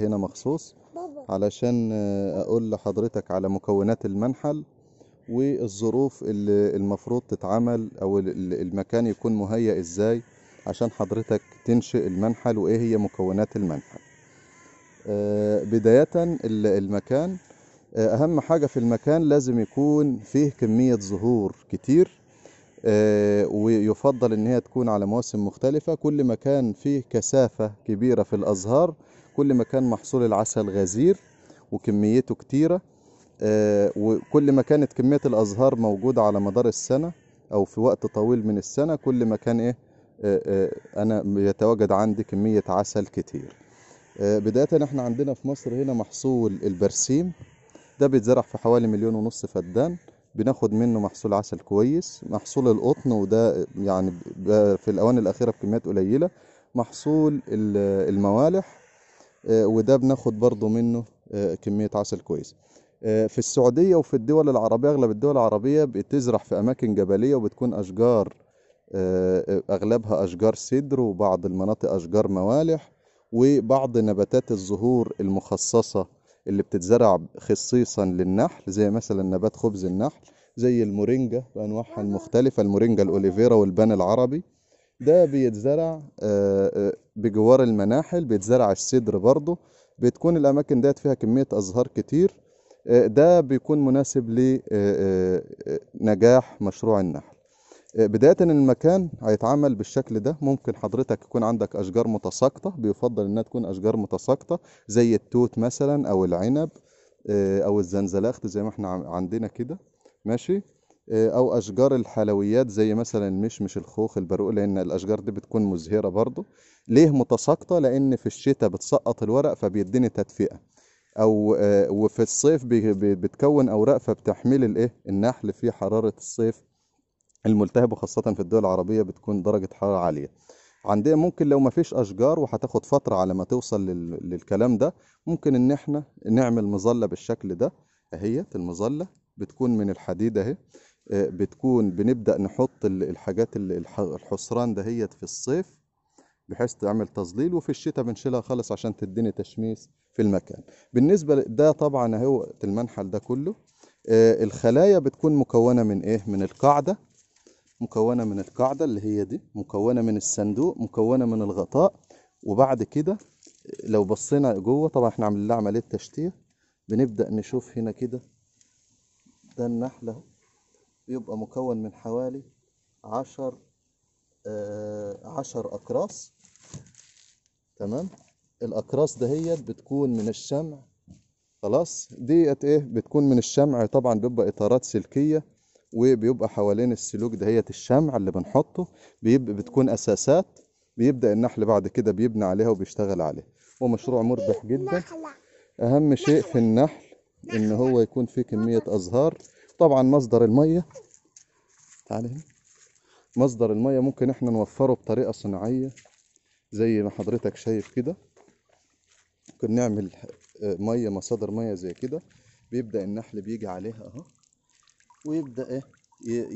هنا مخصوص علشان آه، اقول لحضرتك على مكونات المنحل والظروف اللي المفروض تتعمل او المكان يكون مهيأ ازاي عشان حضرتك تنشئ المنحل وايه هي مكونات المنحل آه، بداية المكان آه، اهم حاجة في المكان لازم يكون فيه كمية زهور كتير آه، ويفضل ان هي تكون على مواسم مختلفة كل ما كان فيه كثافة كبيرة في الازهار كل ما كان محصول العسل غزير وكميته كتيرة آه، وكل ما كانت كمية الازهار موجودة على مدار السنة او في وقت طويل من السنة كل ما كان ايه آه، انا يتواجد عندي كمية عسل كتير بداية احنا عندنا في مصر هنا محصول البرسيم ده بيتزرع في حوالي مليون ونص فدان بناخد منه محصول عسل كويس محصول القطن وده يعني في الاوان الاخيره بكميات قليله محصول الموالح آه، وده بناخد برضو منه آه، كميه عسل كويسه آه، في السعوديه وفي الدول العربيه اغلب الدول العربيه بتزرع في اماكن جبليه وبتكون اشجار اغلبها اشجار سدر وبعض المناطق اشجار موالح وبعض نباتات الزهور المخصصه اللي بتتزرع خصيصا للنحل زي مثلا نبات خبز النحل زي المورينجا بأنواعها المختلفة المورينجا الأوليفيرا والبان العربي ده بيتزرع آه، آه، بجوار المناحل بيتزرع السدر برضه بتكون الأماكن ديت فيها كمية أزهار كتير آه، ده بيكون مناسب لنجاح مشروع النحل بداية المكان هيتعمل بالشكل ده ممكن حضرتك يكون عندك أشجار متساقطة بيفضل إنها تكون أشجار متساقطة زي التوت مثلا أو العنب آه، أو الزنزلاخت زي ما احنا عندنا كده ماشي آه، أو أشجار الحلويات زي مثلا المشمش الخوخ البرقوق لأن الأشجار دي بتكون مزهرة برضو ليه متساقطة لأن في الشتاء بتسقط الورق فبيديني تدفئة او آه، وفي الصيف بتكون اوراق فبتحمل الايه النحل في حراره الصيف الملتهب وخاصة في الدول العربية بتكون درجة حرارة عالية عندنا ممكن لو مفيش أشجار وهتاخد فترة على ما توصل للكلام ده ممكن إن إحنا نعمل مظلة بالشكل ده أهيت المظلة بتكون من الحديد أهي آه، بتكون بنبدأ نحط الحاجات الحصران دهيت في الصيف بحيث تعمل تظليل وفي الشتاء بنشيلها خالص عشان تديني تشميس في المكان بالنسبة ده طبعا اهو المنحل ده كله آه، الخلايا بتكون مكونة من ايه من القاعدة مكونة من القاعدة اللي هي دي مكونة من الصندوق مكونة من الغطاء وبعد كده لو بصينا جوه طبعا احنا عاملين لها عملية تشتير بنبدأ نشوف هنا كده ده النحل اهو بيبقى مكون من حوالي عشر آه عشر أقراص تمام الأقراص دهيت بتكون من الشمع خلاص ديت ايه بتكون من الشمع طبعا بيبقى إطارات سلكية وبيبقى حوالين السلوك دهيت الشمع اللي بنحطه بيبقى بتكون اساسات بيبدا النحل بعد كده بيبني عليها وبيشتغل عليها ومشروع مربح جدا اهم شيء في النحل ان هو يكون فيه كميه ازهار طبعا مصدر الميه تعالى هنا مصدر الميه ممكن احنا نوفره بطريقه صناعيه زي ما حضرتك شايف كده ممكن نعمل آه، ميه مصادر ميه زي كده بيبدا النحل بيجي عليها اهو ويبدا ايه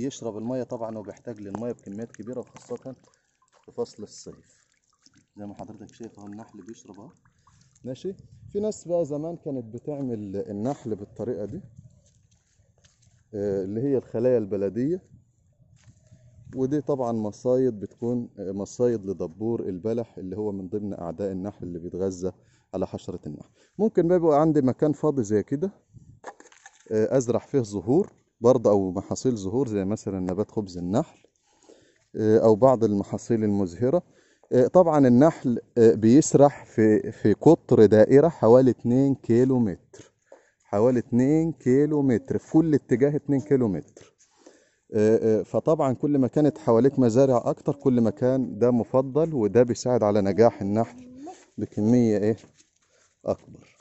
يشرب الميه طبعا وبيحتاج للميه بكميات كبيره وخاصه في فصل الصيف زي ما حضرتك شايف اهو النحل بيشرب اهو ماشي في ناس بقى زمان كانت بتعمل النحل بالطريقه دي آه، اللي هي الخلايا البلديه ودي طبعا مصايد بتكون آه، مصايد لدبور البلح اللي هو من ضمن اعداء النحل اللي بيتغذى على حشره النحل ممكن بقى يبقى عندي مكان فاضي زي كده آه، ازرع فيه زهور برضه أو محاصيل زهور زي مثلا نبات خبز النحل آه، أو بعض المحاصيل المزهرة آه، طبعا النحل آه، بيسرح في في قطر دائرة حوالي 2 كيلو متر حوالي 2 كيلو متر في كل اتجاه 2 كيلو متر فطبعا كل ما كانت حواليك مزارع اكتر كل ما كان ده مفضل وده بيساعد على نجاح النحل بكمية ايه اكبر